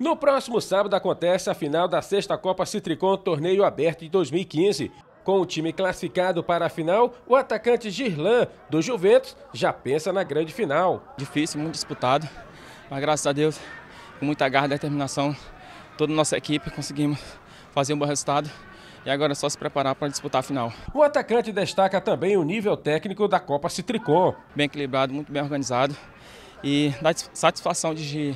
No próximo sábado acontece a final da sexta Copa Citricon Torneio Aberto de 2015. Com o time classificado para a final, o atacante Girlan, do Juventus, já pensa na grande final. Difícil, muito disputado, mas graças a Deus, com muita garra e determinação, toda a nossa equipe conseguimos fazer um bom resultado e agora é só se preparar para disputar a final. O atacante destaca também o nível técnico da Copa Citricon. Bem equilibrado, muito bem organizado e dá satisfação de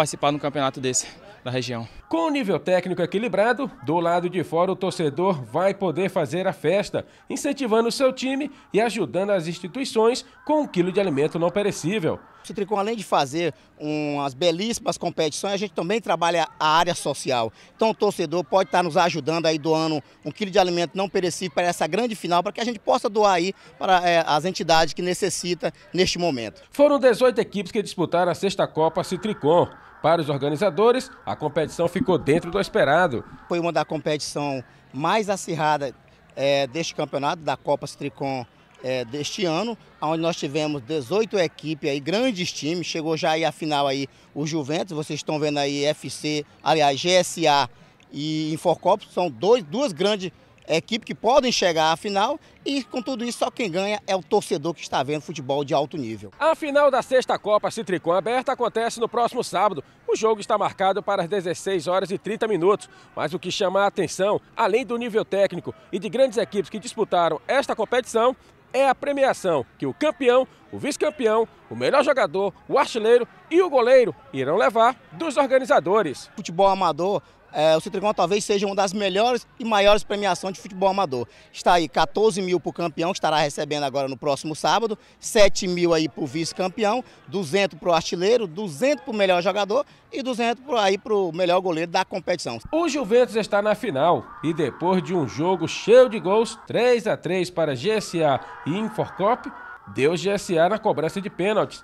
participar num campeonato desse da região. Com o nível técnico equilibrado, do lado de fora o torcedor vai poder fazer a festa, incentivando o seu time e ajudando as instituições com um quilo de alimento não perecível. O Citricom, além de fazer umas belíssimas competições, a gente também trabalha a área social. Então o torcedor pode estar nos ajudando aí doando um quilo de alimento não perecível para essa grande final, para que a gente possa doar aí para é, as entidades que necessita neste momento. Foram 18 equipes que disputaram a sexta Copa Citricom. Para os organizadores, a competição ficou dentro do esperado. Foi uma da competição mais acirrada é, deste campeonato, da Copa Stricon é, deste ano, onde nós tivemos 18 equipes aí, grandes times, chegou já aí a final aí o Juventus, vocês estão vendo aí FC, aliás, GSA e Infocop, são dois, duas grandes equipe que podem chegar à final e com tudo isso só quem ganha é o torcedor que está vendo futebol de alto nível. A final da sexta Copa Citricom aberta acontece no próximo sábado. O jogo está marcado para as 16 horas e 30 minutos, mas o que chama a atenção, além do nível técnico e de grandes equipes que disputaram esta competição, é a premiação que o campeão, o vice-campeão, o melhor jogador, o artilheiro e o goleiro irão levar dos organizadores. Futebol amador é, o Citrigon talvez seja uma das melhores e maiores premiações de futebol amador. Está aí 14 mil para o campeão, que estará recebendo agora no próximo sábado, 7 mil aí para o vice-campeão, 200 para o artilheiro, 200 para o melhor jogador e 200 aí para o melhor goleiro da competição. O Juventus está na final e depois de um jogo cheio de gols, 3 a 3 para GSA e Inforcop, deu GSA na cobrança de pênaltis.